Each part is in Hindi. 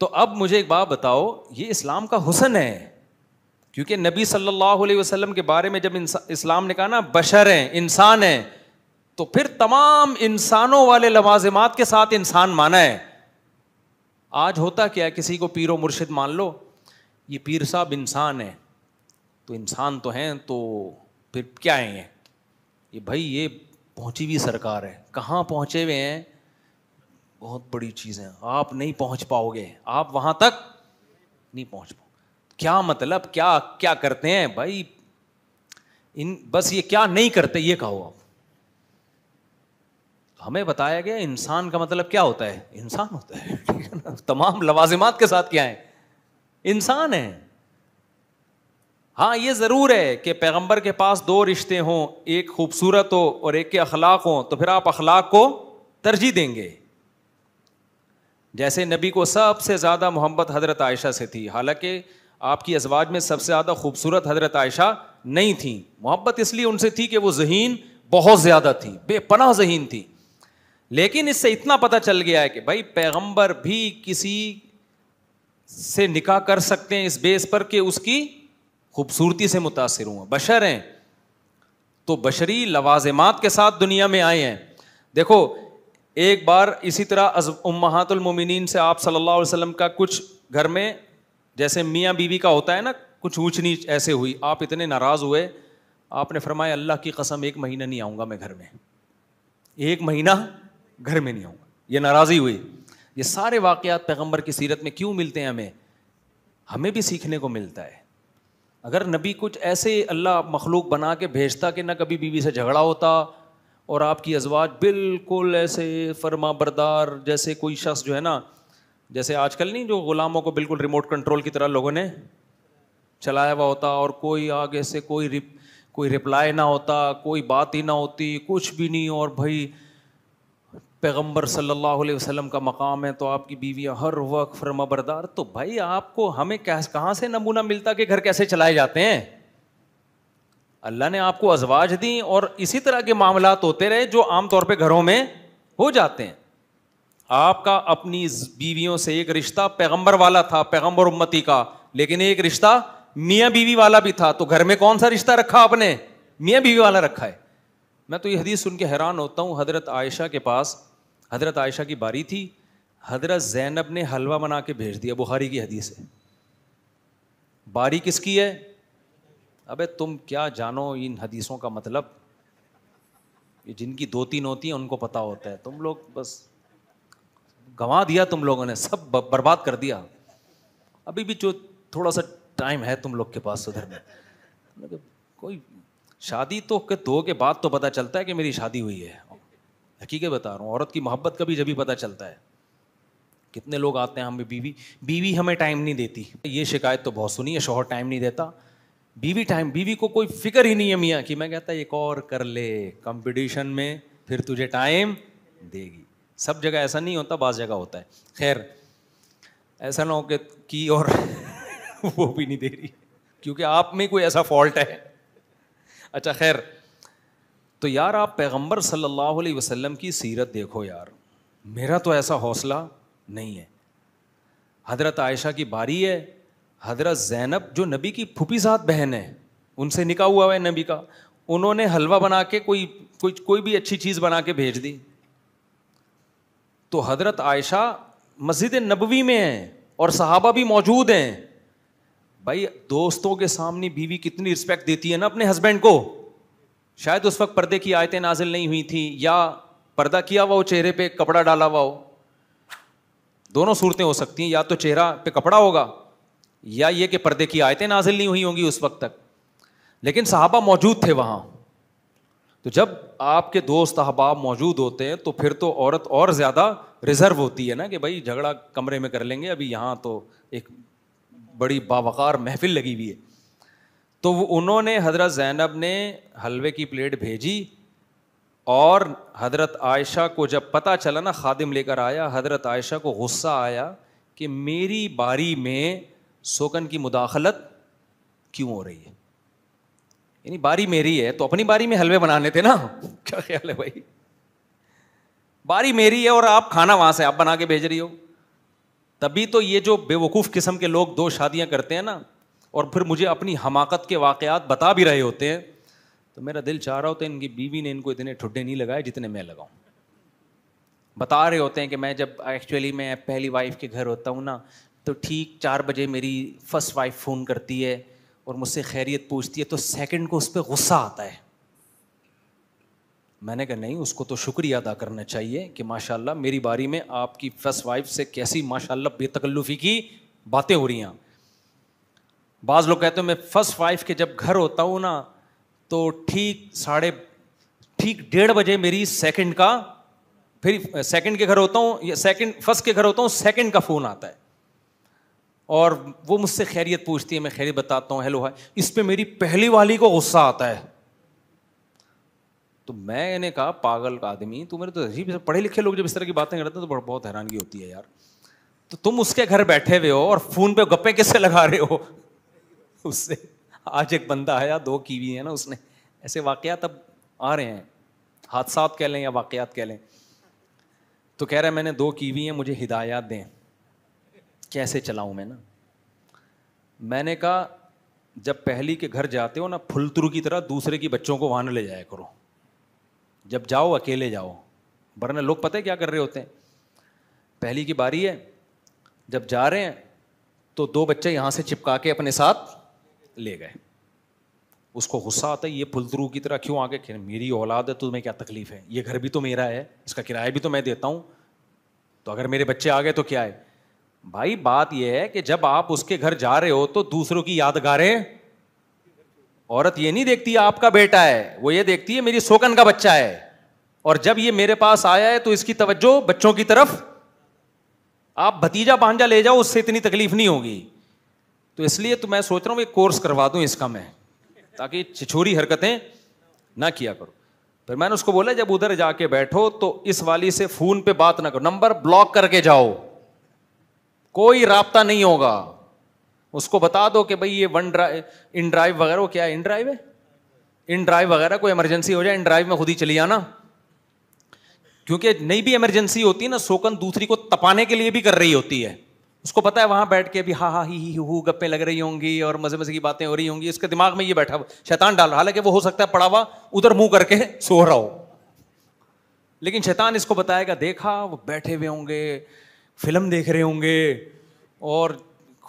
तो अब मुझे एक बात बताओ ये इस्लाम का हुसन है क्योंकि नबी सल्लल्लाहु अलैहि वसल्लम के बारे में जब इस्लाम ने कहा ना बशर है इंसान हैं तो फिर तमाम इंसानों वाले लवाजमात के साथ इंसान माना है आज होता क्या किसी को पीर व मुर्शिद मान लो ये पीर साहब इंसान है तो इंसान तो हैं तो फिर क्या है ये भाई ये पहुंची हुई सरकार है कहाँ पहुंचे हुए हैं बहुत बड़ी चीज़ है आप नहीं पहुंच पाओगे आप वहां तक नहीं पहुंच पाओगे क्या मतलब क्या क्या करते हैं भाई इन बस ये क्या नहीं करते ये कहो आप हमें बताया गया इंसान का मतलब क्या होता है इंसान होता है तमाम लवाजिमात के साथ क्या है इंसान है हाँ ये ज़रूर है कि पैगंबर के पास दो रिश्ते हों एक खूबसूरत हो और एक के अखलाक हों तो फिर आप अखलाक को तरजीह देंगे जैसे नबी को सबसे ज़्यादा मोहब्बत हज़रत आयशा से थी हालांकि आपकी अजवाज में सबसे ज़्यादा खूबसूरत हज़रत आयशा नहीं थी मोहब्बत इसलिए उनसे थी कि वो जहीन बहुत ज़्यादा थी बेपनाह जहीन थी लेकिन इससे इतना पता चल गया है कि भाई पैगम्बर भी किसी से निकाह कर सकते हैं इस बेस पर कि उसकी खूबसूरती से मुतासर हुआ बशर हैं तो बशरी लवाजमात के साथ दुनिया में आए हैं देखो एक बार इसी तरह उम्मातुल मोमिनीन से आप सल्लल्लाहु अलैहि वसल्लम का कुछ घर में जैसे मियाँ बीवी का होता है ना कुछ ऊँच नीच ऐसे हुई आप इतने नाराज़ हुए आपने फरमाया अल्लाह की कसम एक महीना नहीं आऊँगा मैं घर में एक महीना घर में नहीं आऊँगा ये नाराज़ी हुई ये सारे वाक़ पैगम्बर की सीरत में क्यों मिलते हैं हमें हमें भी सीखने को मिलता है अगर नबी कुछ ऐसे अल्लाह मखलूक बना के भेजता कि ना कभी बीवी से झगड़ा होता और आपकी अजवाज बिल्कुल ऐसे फर्मा बरदार जैसे कोई शख्स जो है ना जैसे आजकल नहीं जो ग़ुलामों को बिल्कुल रिमोट कंट्रोल की तरह लोगों ने चलाया हुआ होता और कोई आगे से कोई रिप, कोई रिप्लाई ना होता कोई बात ही ना होती कुछ भी नहीं और भाई पैगम्बर सल्ला अलैहि का मकाम है तो आपकी बीवियाँ हर वक्त फर्मा बरदार तो भाई आपको हमें कहाँ से नमूना मिलता कि घर कैसे चलाए जाते हैं अल्लाह ने आपको अजवाज दी और इसी तरह के मामला होते रहे जो आमतौर पर घरों में हो जाते हैं आपका अपनी बीवियों से एक रिश्ता पैगंबर वाला था पैगंबर उम्मती का लेकिन एक रिश्ता मियाँ बीवी वाला भी था तो घर में कौन सा रिश्ता रखा आपने मियाँ बीवी वाला रखा है मैं तो ये हदीस सुन के हैरान होता हूँ हज़रत आयशा के पास हज़रत आयशा की बारी थी हज़रत जैनब ने हलवा बना के भेज दिया बुहारी की हदीस है बारी किसकी है अबे तुम क्या जानो इन हदीसों का मतलब ये जिनकी दो तीन होती है उनको पता होता है तुम लोग बस गंवा दिया तुम लोगों ने सब बर्बाद कर दिया अभी भी जो थोड़ा सा टाइम है तुम लोग के पास उधर में मतलब कोई शादी तो के दो के बाद तो पता चलता है कि मेरी शादी हुई है हकीकत बता रहा हूँ औरत की मोहब्बत का भी जब भी पता चलता है कितने लोग आते हैं हमें बीवी बीवी हमें टाइम नहीं देती ये शिकायत तो बहुत सुनी है शोहर टाइम नहीं देता बीवी टाइम बीवी को कोई फिक्र ही नहीं है मियाँ कि मैं कहता एक और कर ले कंपटीशन में फिर तुझे टाइम देगी सब जगह ऐसा नहीं होता बास जगह होता है खैर ऐसा ना हो कि की और वो भी नहीं दे रही क्योंकि आप में कोई ऐसा फॉल्ट है अच्छा खैर तो यार आप पैगंबर सल्लल्लाहु अलैहि वसल्लम की सीरत देखो यार मेरा तो ऐसा हौसला नहीं है हजरत आयशा की बारी है हजरत जैनब जो नबी की फूफी साथ बहन है उनसे निका हुआ है नबी का उन्होंने हलवा बना के कोई कोई कोई भी अच्छी चीज़ बना के भेज दी तो हजरत आयशा मस्जिद नबवी में है और साहबा भी मौजूद हैं भाई दोस्तों के सामने बीवी कितनी रिस्पेक्ट देती है ना अपने हस्बैंड को शायद उस वक्त पर्दे की आयतें नाजिल नहीं हुई थी या पर्दा किया हुआ हो चेहरे पे कपड़ा डाला हुआ हो दोनों सूरतें हो सकती हैं या तो चेहरा पे कपड़ा होगा या ये कि पर्दे की आयतें नाजिल नहीं हुई होंगी उस वक्त तक लेकिन साहबा मौजूद थे वहाँ तो जब आपके दोस्त अहबाब मौजूद होते हैं तो फिर तो औरत और ज़्यादा रिजर्व होती है ना कि भाई झगड़ा कमरे में कर लेंगे अभी यहाँ तो एक बड़ी बावकार महफिल लगी हुई है तो वो उन्होंने हज़रत ज़ैनब ने हलवे की प्लेट भेजी और हज़रत आयशा को जब पता चला ना खादिम लेकर आया हज़रत आयशा को गुस्सा आया कि मेरी बारी में सोगन की मुदाखलत क्यों हो रही है यानी बारी मेरी है तो अपनी बारी में हलवे बनाने थे ना क्या ख्याल है भाई बारी मेरी है और आप खाना वहां से आप बना के भेज रही हो तभी तो ये जो बेवकूफ़ किस्म के लोग दो शादियां करते हैं ना और फिर मुझे अपनी हमाकत के वाक़ात बता भी रहे होते हैं तो मेरा दिल चाह रहा होता है इनकी बीवी ने इनको इतने ठुड्डे नहीं लगाए जितने मैं लगाऊं बता रहे होते हैं कि मैं जब एक्चुअली मैं पहली वाइफ के घर होता हूँ ना तो ठीक चार बजे मेरी फर्स्ट वाइफ फ़ोन करती है और मुझसे खैरियत पूछती है तो सेकंड को उस पर गुस्सा आता है मैंने कहा नहीं उसको तो शुक्रिया अदा करना चाहिए कि माशाल्लाह मेरी बारी में आपकी फर्स्ट वाइफ से कैसी माशाल्लाह बेतकल्लुफ़ी की बातें हो रही हैं बाज़ लोग कहते हैं मैं फर्स्ट वाइफ के जब घर होता हूँ ना तो ठीक साढ़े ठीक डेढ़ बजे मेरी सेकंड का फिर सेकंड के घर होता हूँ या सेकंड फर्स्ट के घर होता हूँ सेकंड का फ़ोन आता है और वो मुझसे खैरियत पूछती है मैं खैरियत बताता हूँ हेलो हाय इस पर मेरी पहली वाली को गुस्सा आता है तो मैंने कहा पागल का आदमी तू मेरे तो अजीब पढ़े लिखे लोग जब इस तरह की बातें करते हैं तो बहुत हैरानगी होती है यार तो तुम उसके घर बैठे हुए हो और फोन पे गप्पे किससे लगा रहे हो उससे आज एक बंदा आया दो कीवी है ना उसने ऐसे वाकयात अब आ रहे हैं हादसात कह लें या वाकयात कह लें तो कह रहे है मैंने दो कीवी हैं मुझे हिदायत दें कैसे चलाऊं मैं ना मैंने कहा जब पहली के घर जाते हो ना फुलतरू की तरह दूसरे की बच्चों को वहाँ ले जाया करो जब जाओ अकेले जाओ वरना लोग पता है क्या कर रहे होते हैं पहली की बारी है जब जा रहे हैं तो दो बच्चे यहाँ से चिपका के अपने साथ ले गए उसको गुस्सा आता है ये फुलतरू की तरह क्यों आगे खेल मेरी औलाद है तुम्हें क्या तकलीफ है ये घर भी तो मेरा है इसका किराया भी तो मैं देता हूँ तो अगर मेरे बच्चे आ गए तो क्या है भाई बात यह है कि जब आप उसके घर जा रहे हो तो दूसरों की यादगारें औरत ये नहीं देखती आपका बेटा है वो ये देखती है मेरी सोकन का बच्चा है और जब ये मेरे पास आया है तो इसकी तवज्जो बच्चों की तरफ आप भतीजा भांजा ले जाओ उससे इतनी तकलीफ नहीं होगी तो इसलिए तो मैं सोच रहा हूं एक कोर्स करवा दूँ इसका मैं ताकि छिछोरी हरकतें ना किया करो फिर मैंने उसको बोला जब उधर जाके बैठो तो इस वाली से फ़ोन पे बात ना करो नंबर ब्लॉक करके जाओ कोई रबता नहीं होगा उसको बता दो कि भाई ये वन ड्राइव इन ड्राइव वगैरह क्या इन ड्राइव है इन ड्राइव वगैरह कोई इमरजेंसी हो जाए इन ड्राइव में खुद ही चली आना क्योंकि नई भी इमरजेंसी होती ना सोकन दूसरी को तपाने के लिए भी कर रही होती है उसको पता है वहां बैठ के भी हा हा ही ही हु गप्पे लग रही होंगी और मजे मजे की बातें हो रही होंगी इसके दिमाग में ये बैठा शैतान डाल रहा हालांकि वो हो सकता है पड़ा हुआ उधर मुंह करके सो रहा हो लेकिन शैतान इसको बताएगा देखा वो बैठे हुए होंगे फिल्म देख रहे होंगे और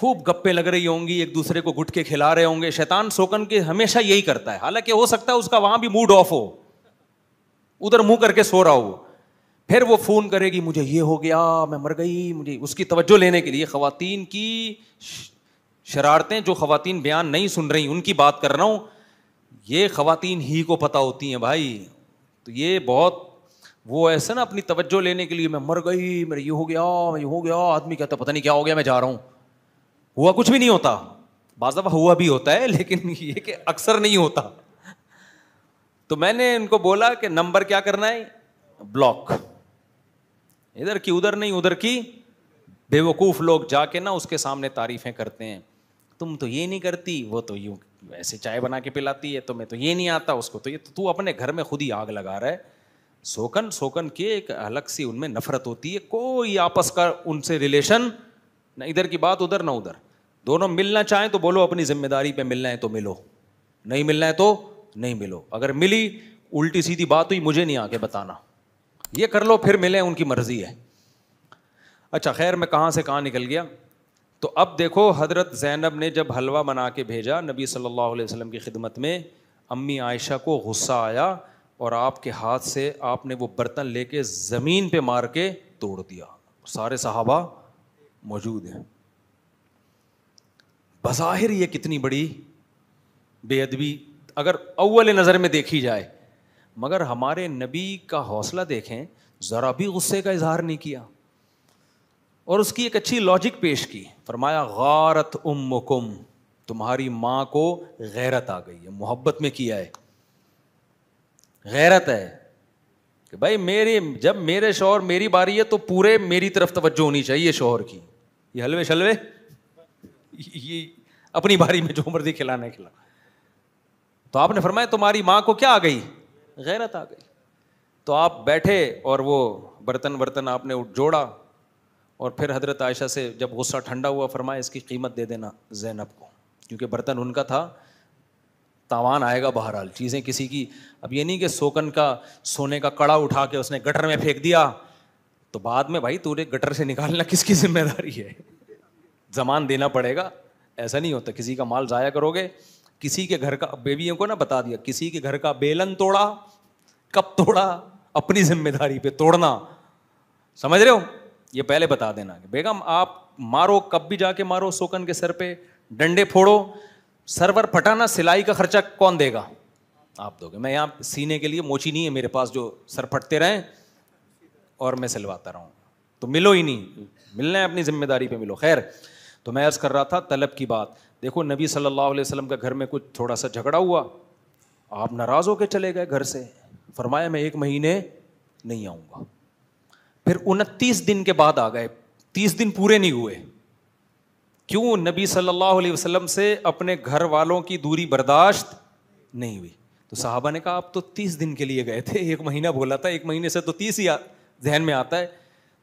खूब गप्पे लग रही होंगी एक दूसरे को गुटके खिला रहे होंगे शैतान सोकन के हमेशा यही करता है हालांकि हो सकता है उसका वहां भी मूड ऑफ हो उधर मुंह करके सो रहा हो फिर वो फ़ोन करेगी मुझे ये हो गया मैं मर गई मुझे उसकी तवज्जो लेने के लिए खातन की शरारतें जो खातन बयान नहीं सुन रही उनकी बात कर रहा हूँ ये खातन ही को पता होती हैं भाई तो ये बहुत वो ऐसे ना अपनी तवज्जो लेने के लिए मैं मर गई मेरा ये हो गया मैं ये हो गया आदमी कहता पता नहीं क्या हो गया मैं जा रहा हूँ हुआ कुछ भी नहीं होता बाज़ हुआ भी होता है लेकिन ये कि अक्सर नहीं होता तो मैंने इनको बोला कि नंबर क्या करना है ब्लॉक इधर की उधर नहीं उधर की बेवकूफ़ लोग जाके ना उसके सामने तारीफ़ें करते हैं तुम तो ये नहीं करती वो तो यू ऐसे चाय बना के पिलाती है तो मैं तो ये नहीं आता उसको तो ये तो तू अपने घर में खुद ही आग लगा रहा है शोकन शोकन की एक अलग सी उनमें नफरत होती है कोई आपस का उनसे रिलेशन ना इधर की बात उधर ना उधर दोनों मिलना चाहें तो बोलो अपनी जिम्मेदारी पे मिलना है तो मिलो नहीं मिलना है तो नहीं मिलो अगर मिली उल्टी सीधी बात हुई मुझे नहीं आके बताना ये कर लो फिर मिले उनकी मर्जी है अच्छा खैर मैं कहाँ से कहाँ निकल गया तो अब देखो हजरत जैनब ने जब हलवा बना के भेजा नबी सल्लल्लाहु अलैहि वसल्लम की खिदमत में अम्मी आयशा को गुस्सा आया और आपके हाथ से आपने वो बर्तन लेके ज़मीन पे मार के तोड़ दिया सारे सहाबा मौजूद हैं बज़ाहिर ये कितनी बड़ी बेअदबी अगर अव्वल नज़र में देखी जाए मगर हमारे नबी का हौसला देखें ज़रा भी गुस्से का इजहार नहीं किया और उसकी एक अच्छी लॉजिक पेश की फरमाया गारत उम तुम्हारी माँ को गैरत आ गई है मोहब्बत में किया है गैरत है कि भाई मेरी जब मेरे शोहर मेरी बारी है तो पूरे मेरी तरफ तवज्जो होनी चाहिए शोहर की ये हलवे शलवे ये अपनी बारी में जो मर्जी खिलाना खिला तो आपने फरमाया तुम्हारी माँ को क्या आ गई गैरत आ गई तो आप बैठे और वो बर्तन वर्तन आपने जोड़ा और फिर हजरत आयशा से जब गुस्सा ठंडा हुआ फरमाया इसकी कीमत दे देना जैनब को क्योंकि बर्तन उनका था तावान आएगा बहरहाल चीज़ें किसी की अब ये नहीं कि सोकन का सोने का कड़ा उठा के उसने गटर में फेंक दिया तो बाद में भाई तूने गटर से निकालना किसकी जिम्मेदारी है जमान देना पड़ेगा ऐसा नहीं होता किसी का माल ज़ाया करोगे किसी के घर का बेबियों को ना बता दिया किसी के घर का बेलन तोड़ा कब तोड़ा अपनी जिम्मेदारी पे तोड़ना समझ रहे हो ये पहले बता देना बेगम आप मारो कब भी जाके मारो सोकन के सर पे डंडे फोड़ो सर्वर फटाना सिलाई का खर्चा कौन देगा आप दोगे मैं यहाँ सीने के लिए मोची नहीं है मेरे पास जो सर फटते रहें और मैं सिलवाता रहूँ तो मिलो ही नहीं मिलना है अपनी जिम्मेदारी पे मिलो खैर तो मैं अर्ज़ कर रहा था तलब की बात देखो नबी सल्लल्लाहु अलैहि वसल्लम का घर में कुछ थोड़ा सा झगड़ा हुआ आप नाराज़ होकर चले गए घर से फरमाया मैं एक महीने नहीं आऊँगा फिर उनतीस दिन के बाद आ गए तीस दिन पूरे नहीं हुए क्यों नबी सल्लल्लाहु अलैहि वसल्लम से अपने घर वालों की दूरी बर्दाश्त नहीं हुई तो साहबा ने कहा आप तो तीस दिन के लिए गए थे एक महीना बोला था एक महीने से तो तीस ही जहन में आता है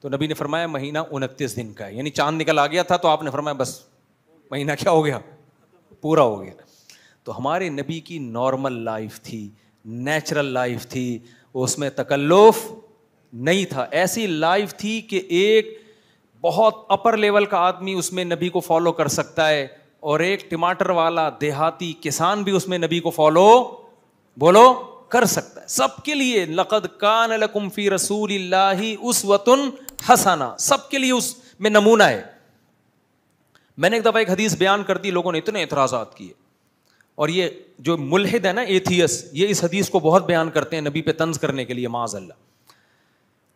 तो नबी ने फरमाया महीना उनतीस दिन का है यानी चांद निकल आ गया था तो आपने फरमाया बस महीना क्या हो गया पूरा हो गया तो हमारे नबी की नॉर्मल लाइफ थी नेचुरल लाइफ थी उसमें तकल्लुफ नहीं था ऐसी लाइफ थी कि एक बहुत अपर लेवल का आदमी उसमें नबी को फॉलो कर सकता है और एक टमाटर वाला देहाती किसान भी उसमें नबी को फॉलो बोलो कर सकता है सबके लिए लकद कान लकुम्फी रसूल उस वतुन हसाना सबके लिए उसमें नमूना है मैंने एक दफ़ा एक हदीस बयान कर दी लोगों ने इतने एतराज़ात किए और ये जो मुलहिद है ना एथियस ये इस हदीस को बहुत बयान करते हैं नबी पे तंज करने के लिए माज अल्लाह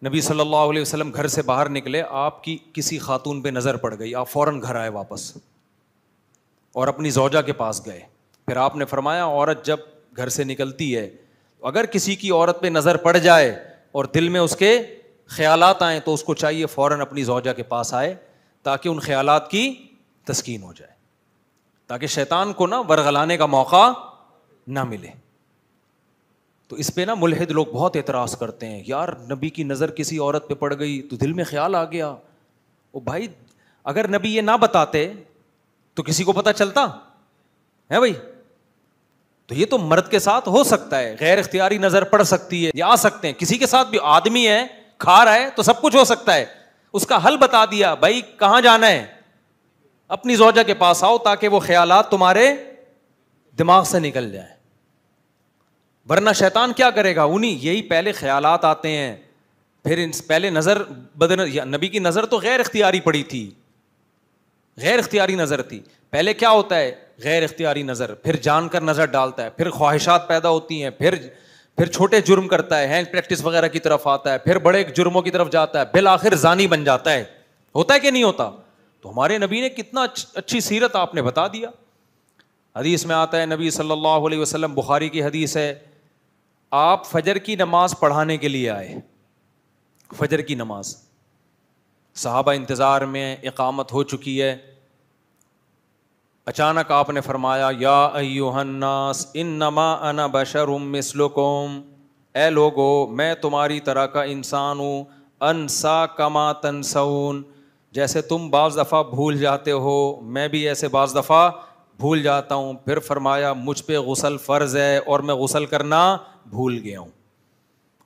नबी सल्लल्लाहु अलैहि वसल्लम घर से बाहर निकले आपकी किसी खातून पे नज़र पड़ गई आप फ़ौरन घर आए वापस और अपनी जौजा के पास गए फिर आपने फरमाया औरत जब घर से निकलती है तो अगर किसी की औरत पे नज़र पड़ जाए और दिल में उसके ख्याल आएँ तो उसको चाहिए फ़ौर अपनी जोजा के पास आए ताकि उन ख्याल की तस्कीन हो जाए ताकि शैतान को ना वर्गलाने का मौका ना मिले तो इस पर ना मुलहिद लोग बहुत एतराज़ करते हैं यार नबी की नज़र किसी औरत पर पड़ गई तो दिल में ख्याल आ गया वो भाई अगर नबी ये ना बताते तो किसी को पता चलता है भाई तो ये तो मर्द के साथ हो सकता है गैर अख्तियारी नज़र पड़ सकती है या आ सकते हैं किसी के साथ भी आदमी है खा रहा है तो सब कुछ हो सकता है उसका हल बता दिया भाई कहाँ जाना है अपनी जोजा के पास आओ ताकि वो ख्याल तुम्हारे दिमाग से निकल जाए वरना शैतान क्या करेगा उन्हीं यही पहले ख्यालात आते हैं फिर इन पहले नज़र बदन नबी की नज़र तो गैर इख्तियारी पड़ी थी गैर इख्तियारी नज़र थी पहले क्या होता है गैर इख्तियारी नज़र फिर जान कर नज़र डालता है फिर ख्वाहिशात पैदा होती हैं फिर फिर छोटे जुर्म करता है हैंड प्रैक्टिस वगैरह की तरफ आता है फिर बड़े जुर्मों की तरफ जाता है बिल आखिर जानी बन जाता है होता है कि नहीं होता तो हमारे नबी ने कितना अच्छी सीरत आपने बता दिया हदीस में आता है नबी सल्लल्लाहु अलैहि वसल्लम बुखारी की हदीस है आप फजर की नमाज पढ़ाने के लिए आए फजर की नमाज साहबा इंतज़ार में इकामत हो चुकी है अचानक आपने फरमाया या अयोहन्नास इन नमा अना बशर मिसलुकुम ए लोगो मैं तुम्हारी तरह का इंसान हूँ अनसा कमा तनसऊन जैसे तुम बाज़ दफ़ा भूल जाते हो मैं भी ऐसे बाज़ दफ़ा भूल जाता हूँ फिर फरमाया मुझ पे गुसल फ़र्ज़ है और मैं गुसल करना भूल गया हूँ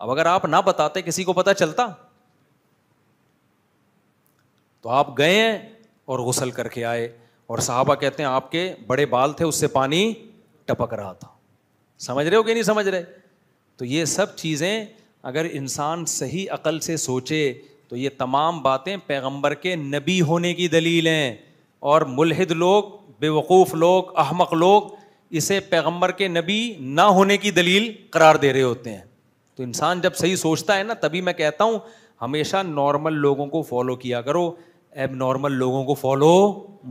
अब अगर आप ना बताते किसी को पता चलता तो आप गए और गुसल करके आए और साहबा कहते हैं आपके बड़े बाल थे उससे पानी टपक रहा था समझ रहे हो कि नहीं समझ रहे तो ये सब चीज़ें अगर इंसान सही अकल से सोचे तो ये तमाम बातें पैगंबर के नबी होने की दलील हैं और मुलहिद लोग बेवकूफ़ लोग अहमक लोग इसे पैगम्बर के नबी ना होने की दलील करार दे रहे होते हैं तो इंसान जब सही सोचता है ना तभी मैं कहता हूँ हमेशा नॉर्मल लोगों को फॉलो किया करो एब नॉर्मल लोगों को फॉलो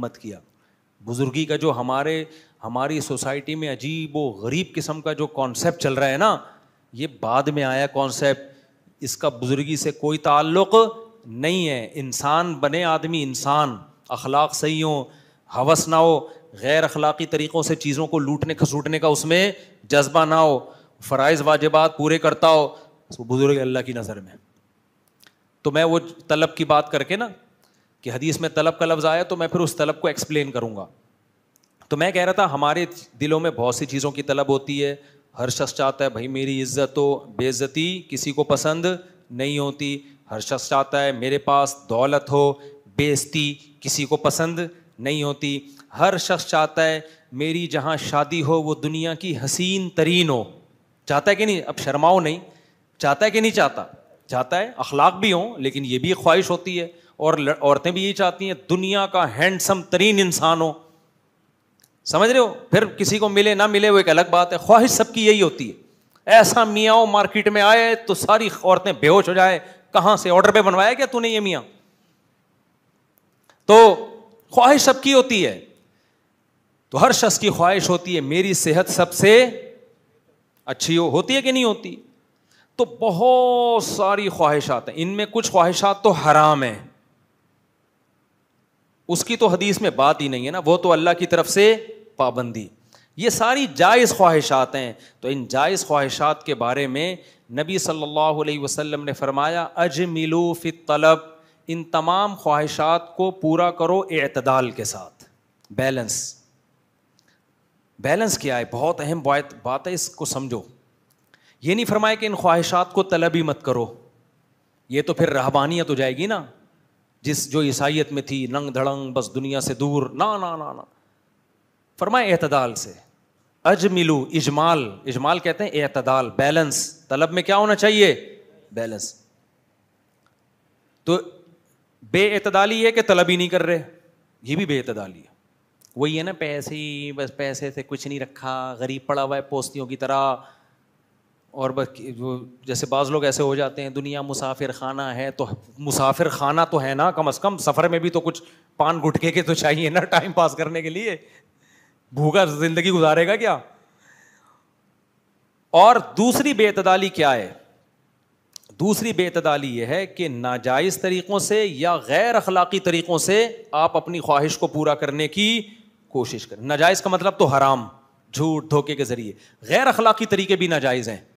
मत किया बुज़ुर्गी का जो हमारे हमारी सोसाइटी में अजीब व गरीब किस्म का जो कॉन्सेप्ट चल रहा है ना ये बाद में आया कॉन्सेप्ट इसका बुज़ुर्गी से कोई ताल्लुक़ नहीं है इंसान बने आदमी इंसान अखलाक सही हो हवस ना हो गैर अखलाक़ी तरीक़ों से चीज़ों को लूटने खसूटने का उसमें जज्बा ना हो फ़रज़ वाजबात पूरे करता हो तो बुज़ुर्ग अल्लाह की नज़र में तो मैं वो तलब की बात करके ना कि हदीस में तलब का लफ्ज़ आया तो मैं फिर उस तलब को एक्सप्लेन करूँगा तो मैं कह रहा था हमारे दिलों में बहुत सी चीज़ों की तलब होती है हर शख्स चाहता है भाई मेरी इज्जत हो बेज़ती किसी को पसंद नहीं होती हर शख्स चाहता है मेरे पास दौलत हो बेजती किसी को पसंद नहीं होती हर शख्स चाहता है मेरी जहाँ शादी हो वो दुनिया की हसीन तरीन हो चाहता है कि नहीं अब शर्माओ नहीं चाहता है कि नहीं चाहता चाहता है अखलाक भी हों लेकिन ये भी ख्वाहिश होती है और औरतें भी यही चाहती हैं दुनिया का हैंडसम तरीन इंसान हो समझ रहे हो फिर किसी को मिले ना मिले वो एक अलग बात है ख्वाहिश सबकी यही होती है ऐसा मियाँ मार्केट में आए तो सारी औरतें बेहोश हो जाए कहाँ से ऑर्डर पे बनवाया क्या तूने ये मियाँ तो ख्वाहिश सबकी होती है तो हर शख्स की ख्वाहिश होती है मेरी सेहत सबसे अच्छी हो होती है कि नहीं होती तो बहुत सारी ख्वाहिशात हैं इनमें कुछ ख्वाहिशात तो हराम हैं उसकी तो हदीस में बात ही नहीं है ना वो तो अल्लाह की तरफ से पाबंदी ये सारी जायज़ ख्वाहिशात हैं तो इन जायज़ ख्वाहिशात के बारे में नबी सल्लल्लाहु अलैहि वसल्लम ने फरमाया अजमिलू फित तलब इन तमाम ख्वाहिशात को पूरा करो एतदाल के साथ बैलेंस बैलेंस क्या है बहुत अहम बात बात है इसको समझो ये नहीं फरमाए कि इन ख्वाहिशात को तलब ही मत करो ये तो फिर रहबानियत हो जाएगी ना जिस जो ईसाइत में थी नंग धड़ंग बस दुनिया से दूर ना ना ना ना फरमाए अतदाल से अज मिलू इजमाल इजमाल कहते हैं एतदाल बैलेंस तलब में क्या होना चाहिए बैलेंस तो बेतदाली है कि तलब ही नहीं कर रहे ये भी बेतदाली है वही है ना पैसे ही बस पैसे से कुछ नहीं रखा गरीब पड़ा हुआ है पोस्तियों की तरह और बस जो जैसे बाज़ लोग ऐसे हो जाते हैं दुनिया मुसाफिर खाना है तो मुसाफिर खाना तो है ना कम अज़ कम सफ़र में भी तो कुछ पान गुटके के तो चाहिए ना टाइम पास करने के लिए भूखा ज़िंदगी गुजारेगा क्या और दूसरी बेतदाली क्या है दूसरी बेतदाली यह है कि नाजायज़ तरीक़ों से या गैर अखलाक़ी तरीक़ों से आप अपनी ख्वाहिश को पूरा करने की कोशिश करें नाजायज़ का मतलब तो हराम झूठ धोखे के ज़रिए गैर अखलाक़ी तरीके भी नाजायज़ हैं